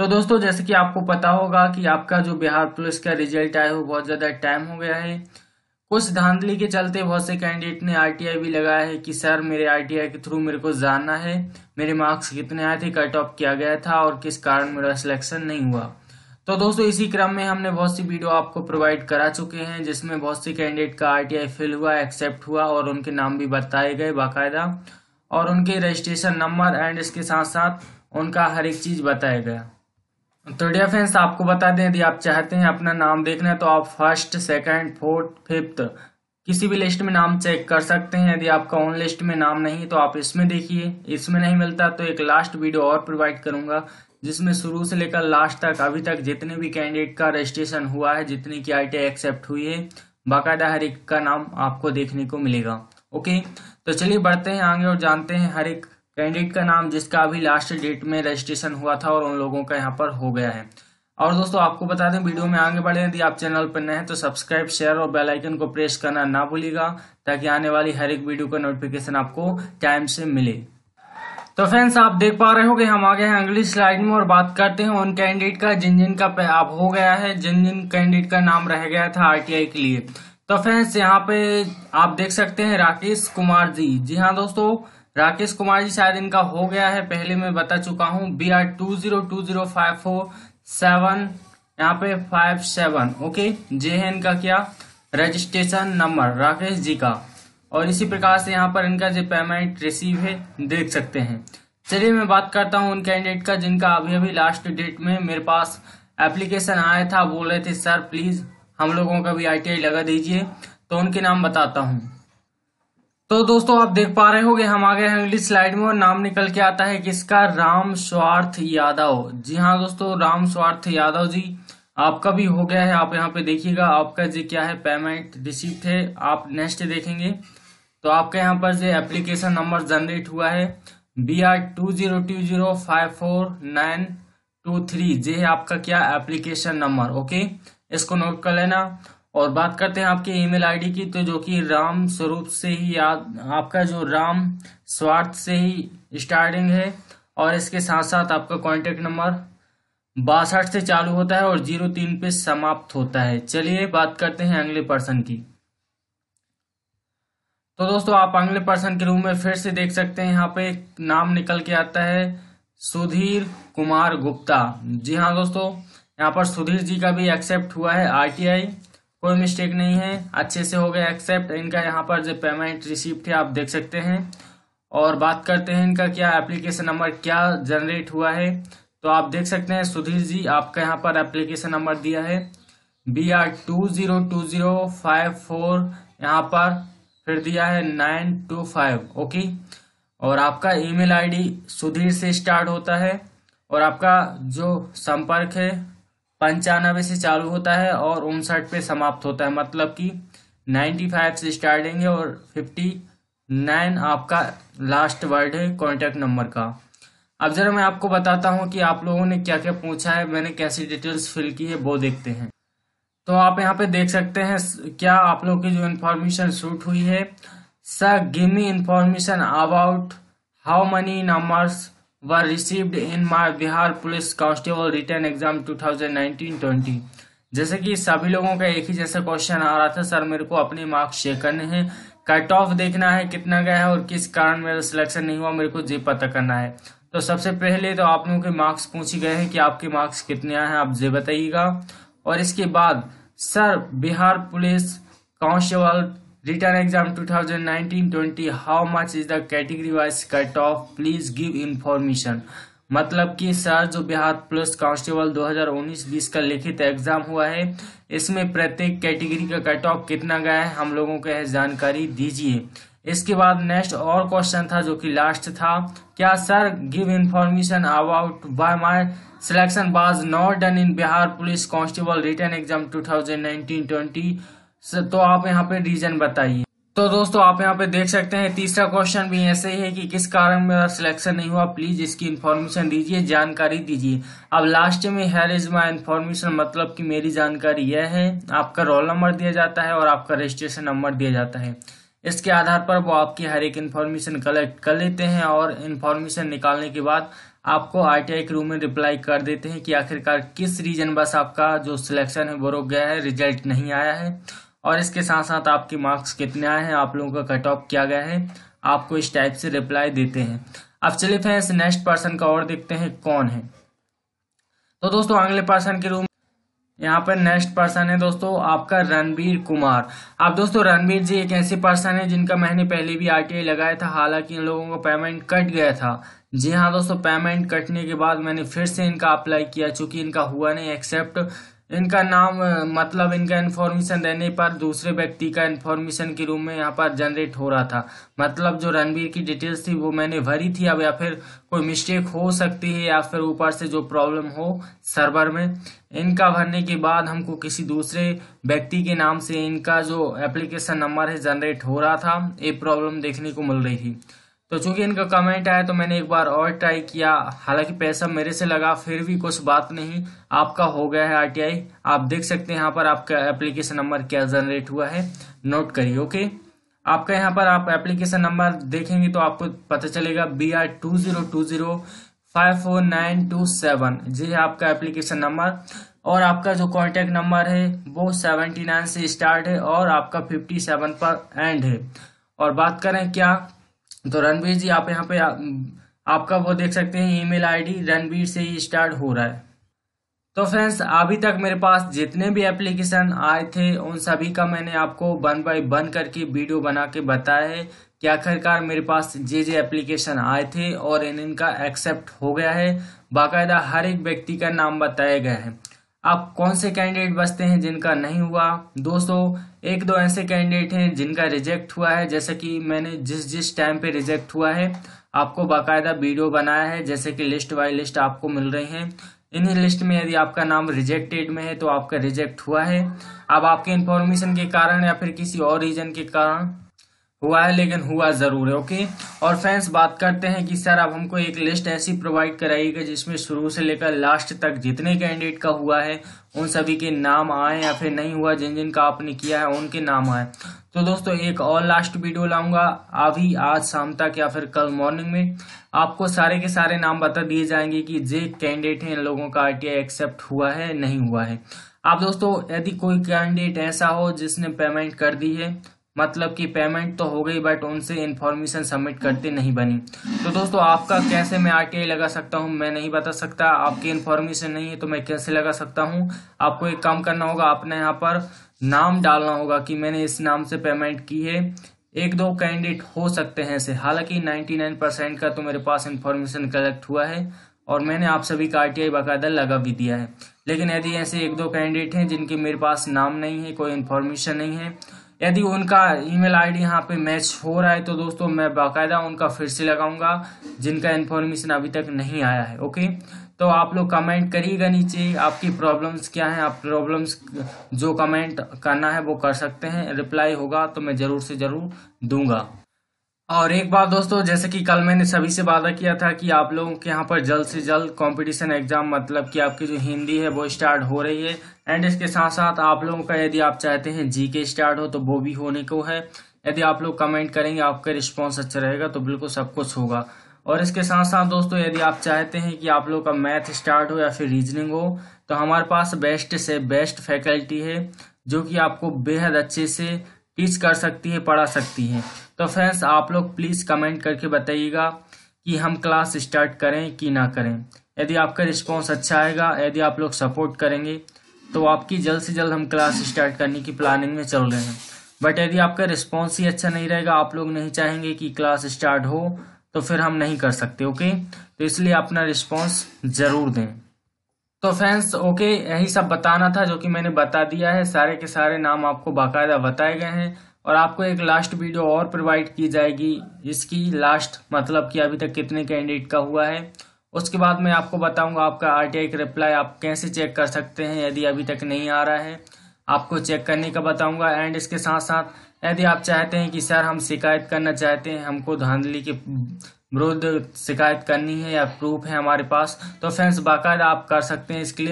तो दोस्तों जैसे कि आपको पता होगा कि आपका जो बिहार पुलिस का रिजल्ट आया हो बहुत ज़्यादा टाइम हो गया है कुछ धांधली के चलते बहुत से कैंडिडेट ने आरटीआई भी लगाया है कि सर मेरे आरटीआई के थ्रू मेरे को जानना है मेरे मार्क्स कितने आए थे कट ऑफ किया गया था और किस कारण मेरा सिलेक्शन नहीं हुआ तो दोस्तों इसी क्रम में हमने बहुत सी वीडियो आपको प्रोवाइड करा चुके हैं जिसमें बहुत से कैंडिडेट का आरटीआई फिल हुआ एक्सेप्ट हुआ और उनके नाम भी बताए गए बाकायदा और उनके रजिस्ट्रेशन नंबर एंड इसके साथ साथ उनका हर एक चीज़ बताया गया तो डियर फ्रेंड्स आपको बता दें यदि आप चाहते हैं अपना नाम देखना तो आप फर्स्ट सेकंड फोर्थ फिफ्थ किसी भी लिस्ट में नाम चेक कर सकते हैं यदि आपका ऑन लिस्ट में नाम नहीं तो आप इसमें देखिए इसमें नहीं मिलता तो एक लास्ट वीडियो और प्रोवाइड करूंगा जिसमें शुरू से लेकर लास्ट तक अभी तक जितने भी कैंडिडेट का रजिस्ट्रेशन हुआ है जितने की आई एक्सेप्ट हुई है बाकायदा हर एक का नाम आपको देखने को मिलेगा ओके तो चलिए बढ़ते हैं आगे और जानते हैं हर एक कैंडिडेट का नाम जिसका अभी लास्ट डेट में रजिस्ट्रेशन हुआ था और उन लोगों का यहाँ पर हो गया है और दोस्तों आपको बता दें वीडियो में आगे बढ़े यदि आप चैनल पर नए हैं तो सब्सक्राइब शेयर और बेल आइकन को प्रेस करना ना भूलिएगा ताकि आने वाली हर एक वीडियो का नोटिफिकेशन आपको टाइम से मिले तो फ्रेंड्स आप देख पा रहे हो कि हम आ गए हैं अगली स्लाइड में और बात करते हैं उन कैंडिडेट का जिन जिन का आप हो गया है जिन जिन कैंडिडेट का नाम रह गया था आरटीआई के लिए तो फ्रेंड्स यहाँ पे आप देख सकते हैं राकेश कुमार जी जी हाँ दोस्तों राकेश कुमार जी शायद इनका हो गया है पहले मैं बता चुका हूँ B R two zero two zero five four seven यहाँ पे फाइव सेवन ओके जे है इनका क्या रजिस्ट्रेशन नंबर राकेश जी का और इसी प्रकार से यहाँ पर इनका जो पेमेंट रिसीव है देख सकते हैं चलिए मैं बात करता हूँ उन कैंडिडेट का जिनका अभी अभी लास्ट डेट में मेरे पास एप्लीकेशन आया था बोल रहे थे सर प्लीज़ हम लोगों का भी आई लगा दीजिए तो उनके नाम बताता हूँ तो दोस्तों आप देख पा रहे होंगे हम आ गए हैं अगली स्लाइड में और नाम निकल के आता है किसका राम स्वार्थ यादव जी हाँ दोस्तों राम स्वार्थ यादव जी आपका भी हो गया है आप यहाँ पे देखिएगा आपका जी क्या है पेमेंट रिसीव है आप नेक्स्ट देखेंगे तो आपके यहाँ पर जो एप्लीकेशन नंबर जनरेट हुआ है B R two zero two zero five four nine two three J है आपका क्या एप्लीकेशन नंबर ओके इसको नोट कर लेना और बात करते हैं आपके ईमेल आईडी की तो जो कि राम स्वरूप से ही याद आपका जो राम स्वार्थ से ही स्टार्टिंग है और इसके साथ साथ आपका कॉन्टेक्ट नंबर बासठ से चालू होता है और जीरो तीन पे समाप्त होता है चलिए बात करते हैं अगले पर्सन की तो दोस्तों आप अगले पर्सन के रूम में फिर से देख सकते हैं यहाँ पे एक नाम निकल के आता है सुधीर कुमार गुप्ता जी हाँ दोस्तों यहाँ पर सुधीर जी का भी एक्सेप्ट हुआ है आरटीआई कोई मिस्टेक नहीं है अच्छे से हो गया एक्सेप्ट इनका यहाँ पर जो पेमेंट रिसिप्ट है आप देख सकते हैं और बात करते हैं इनका क्या एप्लीकेशन नंबर क्या जनरेट हुआ है तो आप देख सकते हैं सुधीर जी आपका यहाँ पर एप्लीकेशन नंबर दिया है B R two zero two zero five four यहाँ पर फिर दिया है नाइन टू फाइव ओके और आपका ईमेल आईडी सुधीर से स्टार्ट होता है और आपका जो संपर्क है पंचानबे से चालू होता है और उनसठ पे समाप्त होता है मतलब कि 95 से स्टार्टिंग है और 59 आपका लास्ट वर्ड है कॉन्टैक्ट नंबर का अब जरा मैं आपको बताता हूँ कि आप लोगों ने क्या क्या पूछा है मैंने कैसी डिटेल्स फिल की है वो देखते हैं तो आप यहाँ पे देख सकते हैं क्या आप लोगों की जो इन्फॉर्मेशन शूट हुई है sir give me information about how many numbers were received in my Bihar Police Constable Written Exam 2019-20 जैसे कि सभी लोगों का एक ही जैसा क्वेश्चन आ रहा था सर मेरे को अपने मार्क्स चेक करने हैं कट ऑफ देखना है कितना गया है और किस कारण मेरा सिलेक्शन नहीं हुआ मेरे को ये पता करना है तो सबसे पहले तो आप लोगों के मार्क्स पूछे गए हैं कि आपके मार्क्स कितने आए हैं आप ये बताइएगा और इसके बाद sir Bihar police constable Return exam 2019-20 how much is the category wise cut off please give information मतलब कि सर जो बिहार पुलिस कांस्टेबल 2019-20 का लिखित एग्जाम हुआ है इसमें प्रत्येक कैटेगरी का कट ऑफ कितना गया है हम लोगों को यह जानकारी दीजिए इसके बाद नेक्स्ट और क्वेश्चन था जो कि लास्ट था क्या sir give information about by my selection was not done in Bihar police constable return exam 2019-20 तो आप यहाँ पे रीजन बताइए तो दोस्तों आप यहाँ पे देख सकते हैं तीसरा क्वेश्चन भी ऐसे ही है कि किस कारण मेरा सिलेक्शन नहीं हुआ प्लीज इसकी इन्फॉर्मेशन दीजिए जानकारी दीजिए अब लास्ट में हेयर इज माई इन्फॉर्मेशन मतलब कि मेरी जानकारी यह है आपका रोल नंबर दिया जाता है और आपका रजिस्ट्रेशन नंबर दिया जाता है इसके आधार पर वो आपकी हर एक इन्फॉर्मेशन कलेक्ट कर लेते हैं और इन्फॉर्मेशन निकालने के बाद आपको आई टी के रूम में रिप्लाई कर देते हैं कि आखिरकार किस रीजन बस आपका जो सिलेक्शन है वो रोक गया है रिजल्ट नहीं आया है और इसके साथ साथ आपके मार्क्स कितने आए हैं आप लोगों का कट ऑफ क्या गया है आपको इस टाइप से रिप्लाई देते हैं अब चलिए फ्रेंड्स नेक्स्ट पर्सन का और देखते हैं कौन है तो दोस्तों अगले पर्सन के रूम यहाँ पर नेक्स्ट पर्सन है दोस्तों आपका रणबीर कुमार आप दोस्तों रणबीर जी एक ऐसे पर्सन है जिनका मैंने पहले भी आर लगाया था हालांकि इन लोगों का पेमेंट कट गया था जी हाँ दोस्तों पेमेंट कटने के बाद मैंने फिर से इनका अप्लाई किया चूंकि इनका हुआ नहीं एक्सेप्ट इनका नाम मतलब इनका इन्फॉर्मेशन रहने पर दूसरे व्यक्ति का इन्फॉर्मेशन के रूप में यहाँ पर जनरेट हो रहा था मतलब जो रणबीर की डिटेल्स थी वो मैंने भरी थी अब या फिर कोई मिस्टेक हो सकती है या फिर ऊपर से जो प्रॉब्लम हो सर्वर में इनका भरने के बाद हमको किसी दूसरे व्यक्ति के नाम से इनका जो एप्लीकेशन नंबर है जनरेट हो रहा था ये प्रॉब्लम देखने को मिल रही थी तो चूंकि इनका कमेंट आया तो मैंने एक बार और ट्राई किया हालांकि पैसा मेरे से लगा फिर भी कुछ बात नहीं आपका हो गया है आरटीआई आप देख सकते हैं यहाँ पर आपका एप्लीकेशन नंबर क्या जनरेट हुआ है नोट करिए ओके आपका यहाँ पर आप एप्लीकेशन नंबर देखेंगे तो आपको पता चलेगा B R two zero two zero five four nine two seven G है हाँ, आपका एप्लीकेशन नंबर और आपका जो कॉन्टेक्ट नंबर है वो सेवेंटी नाइन से स्टार्ट है और आपका फिफ्टी सेवन पर एंड है और बात करें क्या तो रणवीर जी आप यहाँ पे आ, आपका वो देख सकते हैं ईमेल आईडी रणवीर से ही स्टार्ट हो रहा है तो फ्रेंड्स अभी तक मेरे पास जितने भी एप्लीकेशन आए थे उन सभी का मैंने आपको वन बाई वन करके वीडियो बना के बताया है कि आखिरकार मेरे पास जे जे एप्लीकेशन आए थे और इन इनका एक्सेप्ट हो गया है बाकायदा हर एक व्यक्ति का नाम बताया गया है आप कौन से कैंडिडेट बचते हैं जिनका नहीं हुआ दोस्तों एक दो ऐसे कैंडिडेट हैं जिनका रिजेक्ट हुआ है जैसे कि मैंने जिस जिस टाइम पे रिजेक्ट हुआ है आपको बाकायदा वीडियो बनाया है जैसे कि लिस्ट बाई लिस्ट आपको मिल रही हैं इन्हीं लिस्ट में यदि आपका नाम रिजेक्टेड में है तो आपका रिजेक्ट हुआ है अब आपके इन्फॉर्मेशन के कारण या फिर किसी और रीजन के कारण हुआ है लेकिन हुआ ज़रूर है ओके और फ्रेंड्स बात करते हैं कि सर अब हमको एक लिस्ट ऐसी प्रोवाइड कराइएगा जिसमें शुरू से लेकर लास्ट तक जितने कैंडिडेट का हुआ है उन सभी के नाम आए या फिर नहीं हुआ जिन जिन का आपने किया है उनके नाम आए तो दोस्तों एक और लास्ट वीडियो लाऊंगा अभी आज शाम तक या फिर कल मॉर्निंग में आपको सारे के सारे नाम बता दिए जाएंगे कि जे कैंडिडेट हैं इन लोगों का आरटीआई एक्सेप्ट हुआ है नहीं हुआ है आप दोस्तों यदि कोई कैंडिडेट ऐसा हो जिसने पेमेंट कर दी है मतलब कि पेमेंट तो हो गई बट उनसे इन्फॉर्मेशन सबमिट करते नहीं बनी तो दोस्तों आपका कैसे मैं आके लगा सकता हूँ मैं नहीं बता सकता आपकी इन्फॉर्मेशन नहीं है तो मैं कैसे लगा सकता हूँ आपको एक काम करना होगा आपने यहाँ पर नाम डालना होगा कि मैंने इस नाम से पेमेंट की है एक दो कैंडिडेट हो सकते हैं इसे हालांकि नाइन्टी परसेंट का तो मेरे पास इन्फॉर्मेशन कलेक्ट हुआ है और मैंने आप सभी का आर बाकायदा लगा भी दिया है लेकिन यदि ऐसे एक दो कैंडिडेट हैं जिनके मेरे पास नाम नहीं है कोई इन्फॉर्मेशन नहीं है यदि उनका ईमेल आईडी डी यहाँ पर मैच हो रहा है तो दोस्तों मैं बाकायदा उनका फिर से लगाऊंगा जिनका इन्फॉर्मेशन अभी तक नहीं आया है ओके तो आप लोग कमेंट करिएगा नीचे आपकी प्रॉब्लम्स क्या हैं आप प्रॉब्लम्स जो कमेंट करना है वो कर सकते हैं रिप्लाई होगा तो मैं ज़रूर से ज़रूर दूंगा और एक बार दोस्तों जैसे कि कल मैंने सभी से वादा किया था कि आप लोगों के यहाँ पर जल्द से जल्द कंपटीशन एग्जाम मतलब कि आपकी जो हिंदी है वो स्टार्ट हो रही है एंड इसके साथ साथ आप लोगों का यदि आप चाहते हैं जी के स्टार्ट हो तो वो भी होने को है यदि आप लोग कमेंट करेंगे आपका रिस्पॉन्स अच्छा रहेगा तो बिल्कुल सब कुछ होगा और इसके साथ साथ दोस्तों यदि आप चाहते हैं कि आप लोग का मैथ स्टार्ट हो या फिर रीजनिंग हो तो हमारे पास बेस्ट से बेस्ट फैकल्टी है जो कि आपको बेहद अच्छे से टीच कर सकती है पढ़ा सकती है तो फ्रेंड्स आप लोग प्लीज़ कमेंट करके बताइएगा कि हम क्लास स्टार्ट करें कि ना करें यदि आपका रिस्पॉन्स अच्छा आएगा यदि आप लोग सपोर्ट करेंगे तो आपकी जल्द से जल्द हम क्लास स्टार्ट करने की प्लानिंग में चल रहे हैं बट यदि आपका रिस्पॉन्स ही अच्छा नहीं रहेगा आप लोग नहीं चाहेंगे कि क्लास स्टार्ट हो तो फिर हम नहीं कर सकते ओके तो इसलिए अपना रिस्पॉन्स ज़रूर दें तो फ्रेंड्स ओके यही सब बताना था जो कि मैंने बता दिया है सारे के सारे नाम आपको बाकायदा बताए गए हैं और आपको एक लास्ट वीडियो और प्रोवाइड की जाएगी इसकी लास्ट मतलब कि अभी तक कितने कैंडिडेट का हुआ है उसके बाद मैं आपको बताऊंगा आपका आर टी रिप्लाई आप कैसे चेक कर सकते हैं यदि अभी तक नहीं आ रहा है आपको चेक करने का बताऊंगा एंड इसके साथ साथ यदि आप चाहते हैं कि सर हम शिकायत करना चाहते हैं हमको धांधली के विरुद्ध शिकायत करनी है या प्रूफ है हमारे पास तो फ्रेंड्स बाकायदा आप कर सकते हैं इसके लिए